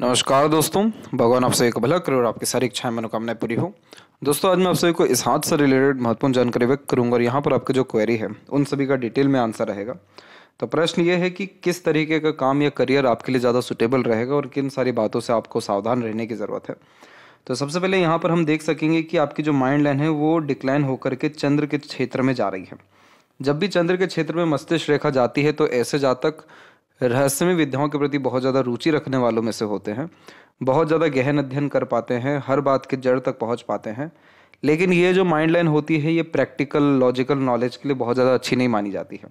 नमस्कार दोस्तों भगवान आप सभी भला करे और आपकी सारी इच्छाएं मनोकामनाएं पूरी हो दोस्तों आज मैं आप सभी को इस हाथ से रिलेटेड महत्वपूर्ण जानकारी व्यक्त करूंगा और यहाँ पर आपकी जो क्वेरी है उन सभी का डिटेल में आंसर रहेगा तो प्रश्न ये है कि किस तरीके का काम या करियर आपके लिए ज़्यादा सुटेबल रहेगा और किन सारी बातों से आपको सावधान रहने की ज़रूरत है तो सबसे पहले यहाँ पर हम देख सकेंगे कि आपकी जो माइंड लाइन है वो डिक्लाइन होकर के चंद्र के क्षेत्र में जा रही है जब भी चंद्र के क्षेत्र में मस्तिष्क रेखा जाती है तो ऐसे जातक रहस्यमय विद्याओं के प्रति बहुत ज़्यादा रुचि रखने वालों में से होते हैं बहुत ज़्यादा गहन अध्ययन कर पाते हैं हर बात के जड़ तक पहुँच पाते हैं लेकिन ये जो माइंड लाइन होती है ये प्रैक्टिकल लॉजिकल नॉलेज के लिए बहुत ज़्यादा अच्छी नहीं मानी जाती है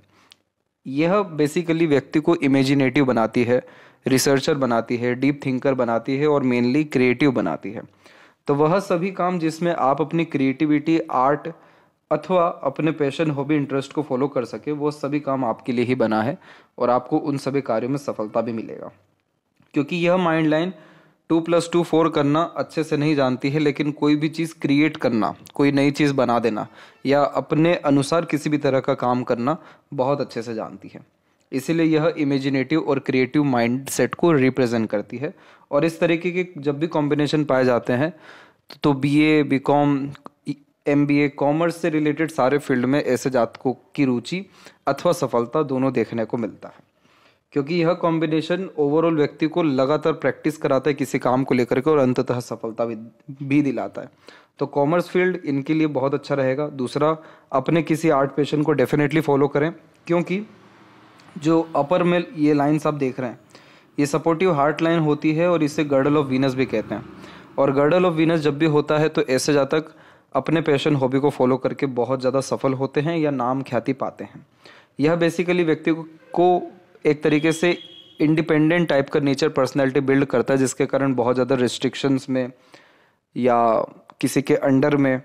यह बेसिकली व्यक्ति को इमेजिनेटिव बनाती है रिसर्चर बनाती है डीप थिंकर बनाती है और मेनली क्रिएटिव बनाती है तो वह सभी काम जिसमें आप अपनी क्रिएटिविटी आर्ट अथवा अपने पैशन हॉबी इंटरेस्ट को फॉलो कर सके वो सभी काम आपके लिए ही बना है और आपको उन सभी कार्यों में सफलता भी मिलेगा क्योंकि यह mind line two plus two four करना अच्छे से नहीं जानती है लेकिन कोई भी चीज़ क्रिएट करना कोई नई चीज़ बना देना या अपने अनुसार किसी भी तरह का काम करना बहुत अच्छे से जानती है इसीलिए यह इमेजिनेटिव और क्रिएटिव माइंड सेट को रिप्रेजेंट करती है और इस तरीके के जब भी कॉम्बिनेशन पाए जाते हैं तो B A B com M B A commerce से रिलेटेड सारे फील्ड में ऐसे जातकों की रुचि अथवा सफलता दोनों देखने को मिलता है क्योंकि यह कॉम्बिनेशन ओवरऑल व्यक्ति को लगातार प्रैक्टिस कराता है किसी काम को लेकर के और अंततः सफलता भी, दिलाता है तो कॉमर्स फील्ड इनके लिए बहुत अच्छा रहेगा दूसरा अपने किसी आर्ट पेशन को डेफिनेटली फॉलो करें क्योंकि जो अपर में ये लाइन्स आप देख रहे हैं ये सपोर्टिव हार्ट लाइन होती है और इसे गर्डल ऑफ वीनस भी कहते हैं और गर्डल ऑफ वीनस जब भी होता है तो ऐसे जातक अपने पैशन हॉबी को फॉलो करके बहुत ज़्यादा सफल होते हैं या नाम ख्याति पाते हैं यह बेसिकली व्यक्ति को एक तरीके से इंडिपेंडेंट टाइप का नेचर पर्सनैलिटी बिल्ड करता है जिसके कारण बहुत ज़्यादा रिस्ट्रिक्शंस में या किसी के अंडर में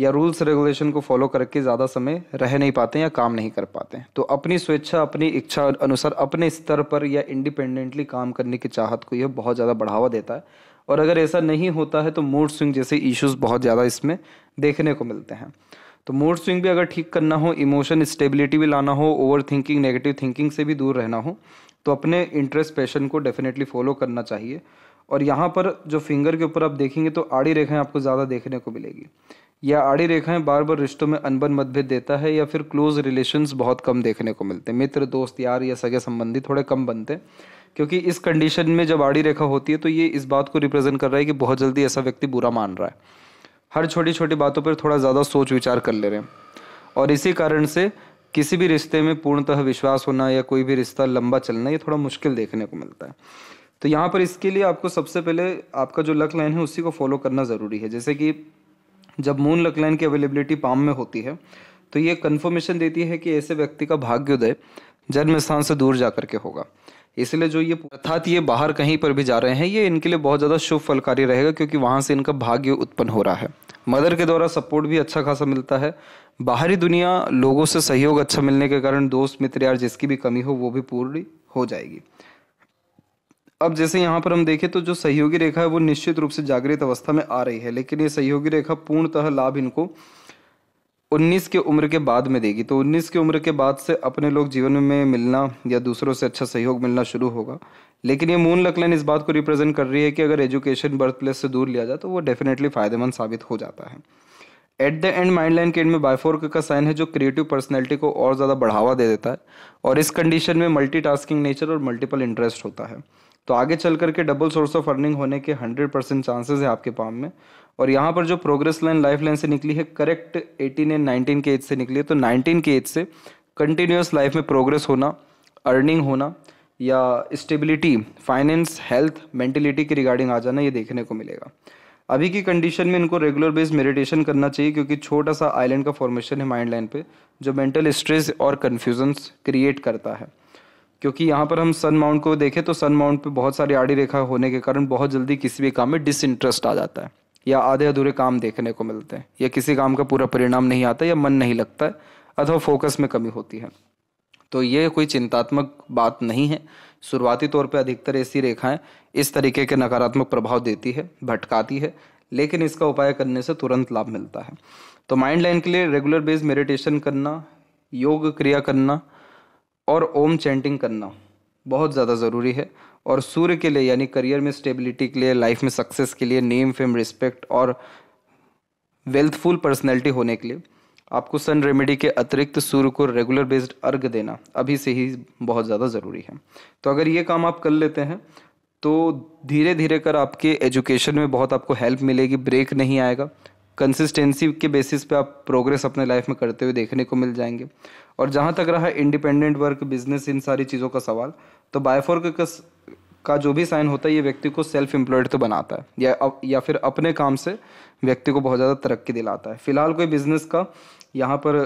या रूल्स रेगुलेशन को फॉलो करके ज़्यादा समय रह नहीं पाते या काम नहीं कर पाते तो अपनी स्वेच्छा अपनी इच्छा अनुसार अपने स्तर पर या इंडिपेंडेंटली काम करने की चाहत को यह बहुत ज़्यादा बढ़ावा देता है और अगर ऐसा नहीं होता है तो मूड स्विंग जैसे इश्यूज बहुत ज़्यादा इसमें देखने को मिलते हैं तो मूड स्विंग भी अगर ठीक करना हो इमोशन स्टेबिलिटी भी लाना हो ओवर थिंकिंग नेगेटिव थिंकिंग से भी दूर रहना हो तो अपने इंटरेस्ट पैशन को डेफिनेटली फॉलो करना चाहिए और यहाँ पर जो फिंगर के ऊपर आप देखेंगे तो आड़ी रेखाएं आपको ज़्यादा देखने को मिलेगी या आड़ी रेखाएं बार बार रिश्तों में अनबन मतभेद देता है या फिर क्लोज रिलेशंस बहुत कम देखने को मिलते हैं मित्र दोस्त यार या सगे संबंधी थोड़े कम बनते हैं क्योंकि इस कंडीशन में जब आड़ी रेखा होती है तो ये इस बात को रिप्रेजेंट कर रहा है कि बहुत जल्दी ऐसा व्यक्ति बुरा मान रहा है हर छोटी छोटी बातों पर थोड़ा ज़्यादा सोच विचार कर ले रहे हैं और इसी कारण से किसी भी रिश्ते में पूर्णतः विश्वास होना या कोई भी रिश्ता लंबा चलना ये थोड़ा मुश्किल देखने को मिलता है तो यहाँ पर इसके लिए आपको सबसे पहले आपका जो लक लाइन है उसी को फॉलो करना ज़रूरी है जैसे कि जब मून लकलाइन की अवेलेबिलिटी पाम में होती है तो ये कन्फर्मेशन देती है कि ऐसे व्यक्ति का भाग्योदय जन्म स्थान से दूर जा के होगा इसलिए जो ये अर्थात ये बाहर कहीं पर भी जा रहे हैं ये इनके लिए बहुत ज़्यादा शुभ फलकारी रहेगा क्योंकि वहाँ से इनका भाग्य उत्पन्न हो रहा है मदर के द्वारा सपोर्ट भी अच्छा खासा मिलता है बाहरी दुनिया लोगों से सहयोग अच्छा मिलने के कारण दोस्त मित्र यार जिसकी भी कमी हो वो भी पूरी हो जाएगी अब जैसे यहाँ पर हम देखें तो जो सहयोगी रेखा है वो निश्चित रूप से जागृत अवस्था में आ रही है लेकिन ये सहयोगी रेखा पूर्णतः लाभ इनको 19 के उम्र के बाद में देगी तो 19 के उम्र के बाद से अपने लोग जीवन में मिलना या दूसरों से अच्छा सहयोग मिलना शुरू होगा लेकिन ये मून लकलन इस बात को रिप्रेजेंट कर रही है कि अगर एजुकेशन बर्थ प्लेस से दूर लिया जाए तो वो डेफिनेटली फ़ायदेमंद साबित हो जाता है at the end mind line के एंड में बायफोर्क का साइन है जो क्रिएटिव पर्सनैलिटी को और ज़्यादा बढ़ावा दे देता है और इस कंडीशन में मल्टी नेचर और मल्टीपल इंटरेस्ट होता है तो आगे चल करके डबल सोर्स ऑफ अर्निंग होने के हंड्रेड परसेंट चांसेज है आपके पाम में और यहाँ पर जो प्रोग्रेस लाइन लाइफ लाइन से निकली है करेक्ट एटीन एंड नाइनटीन के एज से निकली है तो नाइनटीन के एज से कंटिन्यूस लाइफ में प्रोग्रेस होना अर्निंग होना या स्टेबिलिटी फाइनेंस हेल्थ मेंटेलिटी के रिगार्डिंग आ जाना ये देखने को मिलेगा अभी की कंडीशन में इनको रेगुलर बेस मेडिटेशन करना चाहिए क्योंकि छोटा सा आइलैंड का फॉर्मेशन है माइंड लाइन पे जो मेंटल स्ट्रेस और कन्फ्यूजन्स क्रिएट करता है क्योंकि यहाँ पर हम सन माउंट को देखें तो सन माउंट पे बहुत सारी आड़ी रेखा होने के कारण बहुत जल्दी किसी भी काम में डिसइंटरेस्ट आ जाता है या आधे अधूरे काम देखने को मिलते हैं या किसी काम का पूरा परिणाम नहीं आता या मन नहीं लगता है अथवा फोकस में कमी होती है तो ये कोई चिंतात्मक बात नहीं है शुरुआती तौर पर अधिकतर ऐसी रेखाएं इस तरीके के नकारात्मक प्रभाव देती है भटकाती है लेकिन इसका उपाय करने से तुरंत लाभ मिलता है तो माइंड लाइन के लिए रेगुलर बेस मेडिटेशन करना योग क्रिया करना और ओम चैंटिंग करना बहुत ज़्यादा ज़रूरी है और सूर्य के लिए यानी करियर में स्टेबिलिटी के लिए लाइफ में सक्सेस के लिए नेम फेम रिस्पेक्ट और वेल्थफुल पर्सनैलिटी होने के लिए आपको सन रेमेडी के अतिरिक्त सूर्य को रेगुलर बेस्ड अर्घ देना अभी से ही बहुत ज़्यादा ज़रूरी है तो अगर ये काम आप कर लेते हैं तो धीरे धीरे कर आपके एजुकेशन में बहुत आपको हेल्प मिलेगी ब्रेक नहीं आएगा कंसिस्टेंसी के बेसिस पे आप प्रोग्रेस अपने लाइफ में करते हुए देखने को मिल जाएंगे और जहाँ तक रहा इंडिपेंडेंट वर्क बिजनेस इन सारी चीज़ों का सवाल तो बायफोर का का जो भी साइन होता है ये व्यक्ति को सेल्फ एम्प्लॉयड तो बनाता है या या फिर अपने काम से व्यक्ति को बहुत ज़्यादा तरक्की दिलाता है फिलहाल कोई बिजनेस का यहाँ पर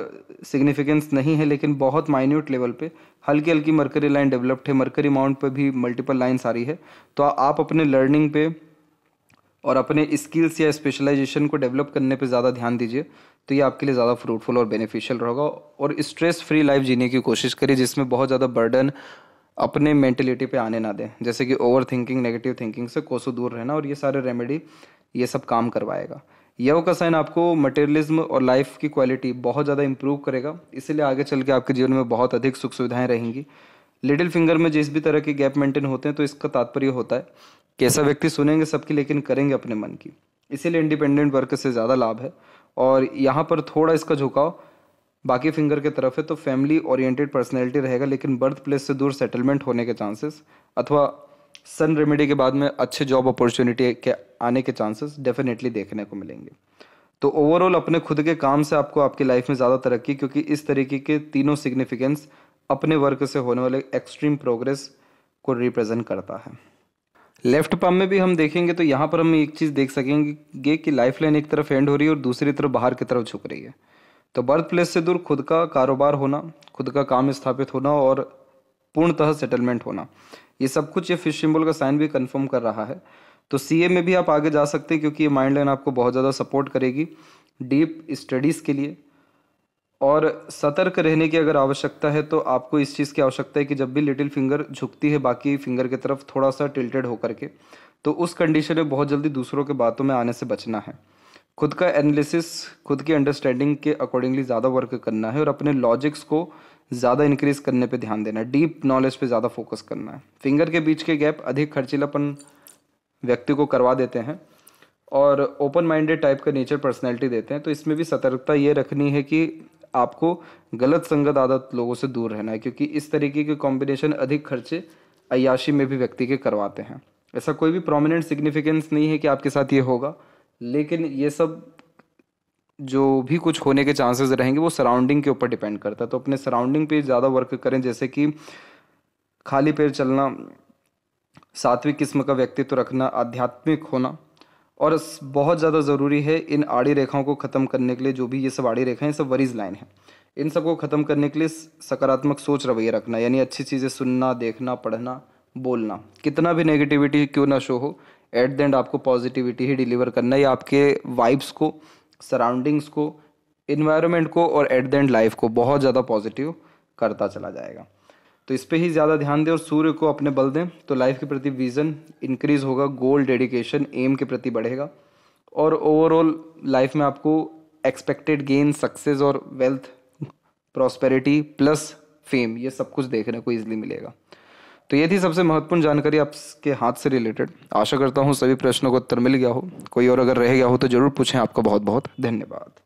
सिग्निफिकेंस नहीं है लेकिन बहुत माइन्यूट लेवल पे हल्की हल्की मरकरी लाइन डेवलप्ड है मरकरी माउंट पर भी मल्टीपल लाइन्स आ रही है तो आप अपने लर्निंग पे और अपने स्किल्स या स्पेशलाइजेशन को डेवलप करने पे ज़्यादा ध्यान दीजिए तो ये आपके लिए ज़्यादा फ्रूटफुल और बेनिफिशियल रहेगा और स्ट्रेस फ्री लाइफ जीने की कोशिश करिए जिसमें बहुत ज़्यादा बर्डन अपने मेंटेलिटी पे आने ना दें जैसे कि ओवर थिंकिंग नेगेटिव थिंकिंग से कोसों दूर रहना और ये सारे रेमेडी ये सब काम करवाएगा यव का साइन आपको मटेरियलिज्म और लाइफ की क्वालिटी बहुत ज़्यादा इंप्रूव करेगा इसीलिए आगे चल के आपके जीवन में बहुत अधिक सुख सुविधाएँ रहेंगी लिटिल फिंगर में जिस भी तरह के गैप मेंटेन होते हैं तो इसका तात्पर्य होता है कैसा व्यक्ति सुनेंगे सबकी लेकिन करेंगे अपने मन की इसीलिए इंडिपेंडेंट वर्क से ज़्यादा लाभ है और यहाँ पर थोड़ा इसका झुकाव बाकी फिंगर के तरफ है तो फैमिली ओरिएंटेड पर्सनैलिटी रहेगा लेकिन बर्थ प्लेस से दूर सेटलमेंट होने के चांसेस अथवा सन रेमेडी के बाद में अच्छे जॉब अपॉर्चुनिटी के आने के चांसेस डेफिनेटली देखने को मिलेंगे तो ओवरऑल अपने खुद के काम से आपको आपकी लाइफ में ज़्यादा तरक्की क्योंकि इस तरीके के तीनों सिग्निफिकेंस अपने वर्क से होने वाले एक्सट्रीम प्रोग्रेस को रिप्रेजेंट करता है लेफ्ट पम में भी हम देखेंगे तो यहाँ पर हम एक चीज़ देख सकेंगे कि लाइफ लाइन एक तरफ एंड हो रही है और दूसरी तरफ बाहर की तरफ झुक रही है तो बर्थ प्लेस से दूर खुद का कारोबार होना खुद का काम स्थापित होना और पूर्णतः सेटलमेंट होना ये सब कुछ ये फिश सिंबल का साइन भी कंफर्म कर रहा है तो सी में भी आप आगे जा सकते हैं क्योंकि ये माइंड लाइन आपको बहुत ज़्यादा सपोर्ट करेगी डीप स्टडीज़ के लिए और सतर्क रहने की अगर आवश्यकता है तो आपको इस चीज़ की आवश्यकता है कि जब भी लिटिल फिंगर झुकती है बाकी फिंगर की तरफ थोड़ा सा टिल्टेड होकर के तो उस कंडीशन में बहुत जल्दी दूसरों के बातों में आने से बचना है खुद का एनालिसिस खुद की अंडरस्टैंडिंग के अकॉर्डिंगली ज़्यादा वर्क करना है और अपने लॉजिक्स को ज़्यादा इंक्रीज करने पर ध्यान देना है डीप नॉलेज पर ज़्यादा फोकस करना है फिंगर के बीच के गैप अधिक खर्चीलापन व्यक्ति को करवा देते हैं और ओपन माइंडेड टाइप का नेचर पर्सनैलिटी देते हैं तो इसमें भी सतर्कता ये रखनी है कि आपको गलत संगत आदत लोगों से दूर रहना है क्योंकि इस तरीके के कॉम्बिनेशन अधिक खर्चे अयाशी में भी व्यक्ति के करवाते हैं ऐसा कोई भी प्रोमिनेंट सिग्निफिकेंस नहीं है कि आपके साथ ये होगा लेकिन ये सब जो भी कुछ होने के चांसेस रहेंगे वो सराउंडिंग के ऊपर डिपेंड करता है तो अपने सराउंडिंग पे ज़्यादा वर्क करें जैसे कि खाली पैर चलना सात्विक किस्म का व्यक्तित्व रखना आध्यात्मिक होना और बहुत ज़्यादा ज़रूरी है इन आड़ी रेखाओं को ख़त्म करने के लिए जो भी ये सब आड़ी रेखाएं सब वरीज लाइन है इन सबको ख़त्म करने के लिए सकारात्मक सोच रवैया रखना यानी अच्छी चीज़ें सुनना देखना पढ़ना बोलना कितना भी नेगेटिविटी क्यों ना शो हो एट द एंड आपको पॉजिटिविटी ही डिलीवर करना है आपके वाइब्स को सराउंडिंग्स को इन्वायरमेंट को और एट द एंड लाइफ को बहुत ज़्यादा पॉजिटिव करता चला जाएगा तो इस पर ही ज़्यादा ध्यान दें और सूर्य को अपने बल दें तो लाइफ के प्रति विज़न इंक्रीज़ होगा गोल डेडिकेशन एम के प्रति बढ़ेगा और ओवरऑल लाइफ में आपको एक्सपेक्टेड गेन सक्सेस और वेल्थ प्रॉस्पेरिटी प्लस फेम ये सब कुछ देखने को ईजिली मिलेगा तो ये थी सबसे महत्वपूर्ण जानकारी आपके हाथ से रिलेटेड आशा करता हूँ सभी प्रश्नों को उत्तर मिल गया हो कोई और अगर रह गया हो तो ज़रूर पूछें आपका बहुत बहुत धन्यवाद